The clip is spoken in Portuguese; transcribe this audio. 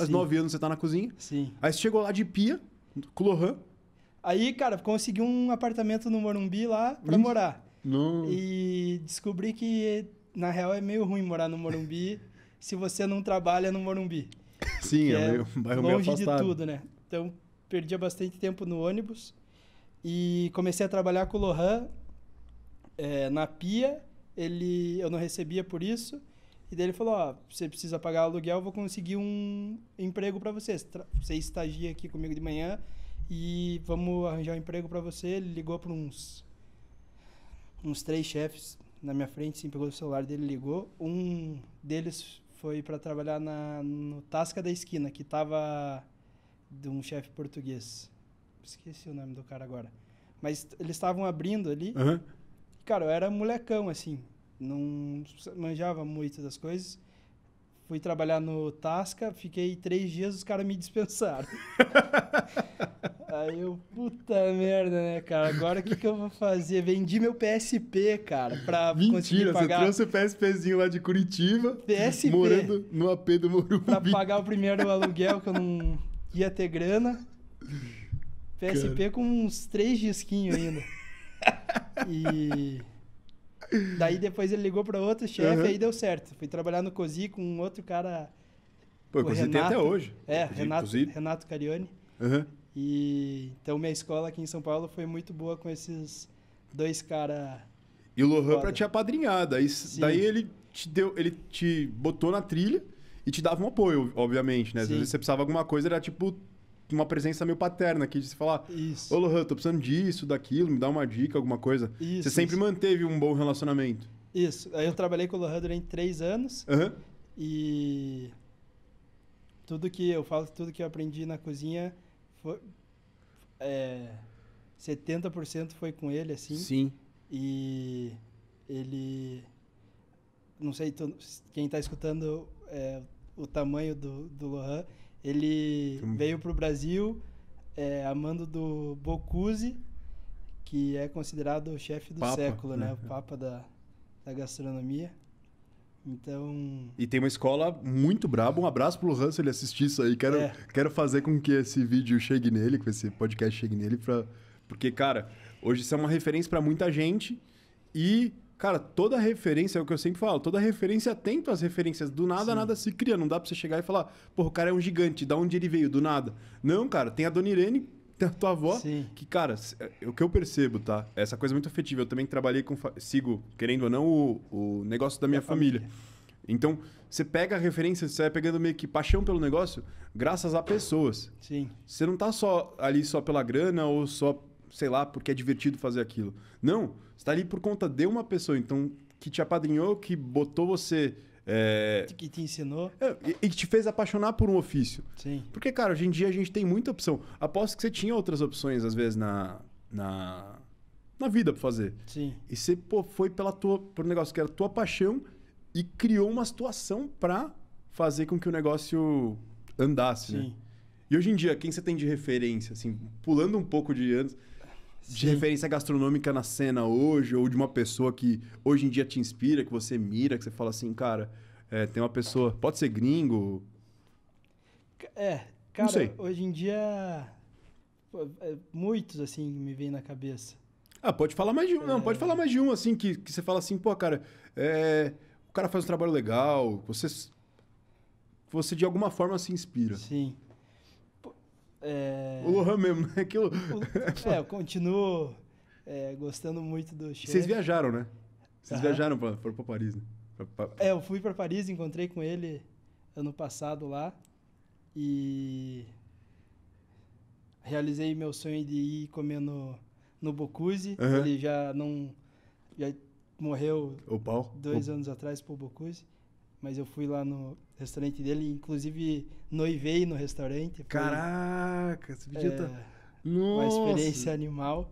Faz Sim. nove anos você tá na cozinha. Sim. Aí você chegou lá de pia, com Lohan. Aí, cara, consegui um apartamento no Morumbi lá pra hum. morar. Não. E descobri que, na real, é meio ruim morar no Morumbi se você não trabalha no Morumbi. Sim, é, é meio, um bairro longe meio afastado. de tudo, né? Então, perdi bastante tempo no ônibus e comecei a trabalhar com o Lohan é, eh, na pia. Ele, eu não recebia por isso. E daí ele falou, ó, você precisa pagar aluguel, eu vou conseguir um emprego para você. Você estagia aqui comigo de manhã e vamos arranjar um emprego para você. Ele ligou para uns uns três chefes na minha frente, sim, pegou o celular dele, ligou. Um deles foi para trabalhar na no Tasca da Esquina, que tava de um chefe português. Esqueci o nome do cara agora. Mas eles estavam abrindo ali. Uhum. Cara, eu era molecão assim não manjava muito das coisas. Fui trabalhar no Tasca, fiquei três dias, os caras me dispensaram. Aí eu, puta merda, né, cara? Agora o que, que eu vou fazer? Vendi meu PSP, cara, pra Mentira, conseguir pagar... Mentira, você trouxe o PSPzinho lá de Curitiba, PSP, morando no AP do Morumbi. Pra pagar o primeiro aluguel, que eu não ia ter grana. PSP cara. com uns três disquinhos ainda. E Daí depois ele ligou para outro chefe, uhum. aí deu certo. Fui trabalhar no Cosi com um outro cara. Pô, Cosi tem até hoje. É, Renato, Renato Carione. Uhum. E então minha escola aqui em São Paulo foi muito boa com esses dois caras. E o Lohan para te apadrinhar. Daí, daí ele te deu, ele te botou na trilha e te dava um apoio, obviamente, né? Às Sim. vezes você precisava de alguma coisa, era tipo uma presença meio paterna aqui, de se falar, isso. ô Lohan, tô precisando disso, daquilo, me dá uma dica, alguma coisa. Isso, Você sempre isso. manteve um bom relacionamento. Isso. Aí eu trabalhei com o Lohan durante três anos. Uhum. E tudo que eu falo, tudo que eu aprendi na cozinha foi. É, 70% foi com ele, assim. Sim. E ele. Não sei tu, quem está escutando é, o tamanho do, do Lohan. Ele veio para o Brasil é, do Bocuse, que é considerado o chefe do Papa, século, né? né? O Papa da, da gastronomia. Então. E tem uma escola muito braba. Um abraço pro Hans ele assistir isso aí. Quero, é. quero fazer com que esse vídeo chegue nele, que esse podcast chegue nele, pra... porque, cara, hoje isso é uma referência para muita gente. E Cara, toda referência, é o que eu sempre falo, toda referência atento às referências. Do nada, Sim. nada se cria. Não dá pra você chegar e falar, porra, o cara é um gigante, da onde ele veio? Do nada. Não, cara, tem a Dona Irene, tem a tua avó, Sim. que, cara, é, o que eu percebo, tá? É essa coisa muito afetiva. Eu também trabalhei com. Sigo, querendo ou não, o, o negócio da minha, minha família. família. Então, você pega a referência, você vai pegando meio que paixão pelo negócio, graças a pessoas. Sim. Você não tá só ali só pela grana ou só sei lá, porque é divertido fazer aquilo. Não, está ali por conta de uma pessoa, então que te apadrinhou, que botou você é... Que te ensinou. É, e que te fez apaixonar por um ofício. Sim. Porque, cara, hoje em dia a gente tem muita opção. Aposto que você tinha outras opções, às vezes, na, na, na vida pra fazer. Sim. E você pô, foi pela tua, por um negócio que era tua paixão e criou uma situação pra fazer com que o negócio andasse, né? Sim. né? E hoje em dia, quem você tem de referência, assim, pulando um pouco de anos de Sim. referência gastronômica na cena hoje, ou de uma pessoa que hoje em dia te inspira, que você mira, que você fala assim, cara, é, tem uma pessoa. Pode ser gringo? É, cara, hoje em dia. É, muitos, assim, me vem na cabeça. Ah, pode falar mais de um. É... Não, pode é. falar mais de um, assim, que, que você fala assim, pô, cara, é, o cara faz um trabalho legal, você. Você de alguma forma se inspira. Sim. É... O Lohan mesmo, né? Que eu... É, eu continuo é, gostando muito do show. Vocês viajaram, né? Vocês uhum. viajaram para pra Paris, né? Pra, pra... É, eu fui para Paris, encontrei com ele ano passado lá e realizei meu sonho de ir comer no, no Bocuse. Uhum. Ele já não... Já morreu o pau. dois o... anos atrás pro Bocuse mas eu fui lá no restaurante dele, inclusive noivei no restaurante. Foi, Caraca, esse vídeo é, tá... Nossa. Uma experiência animal.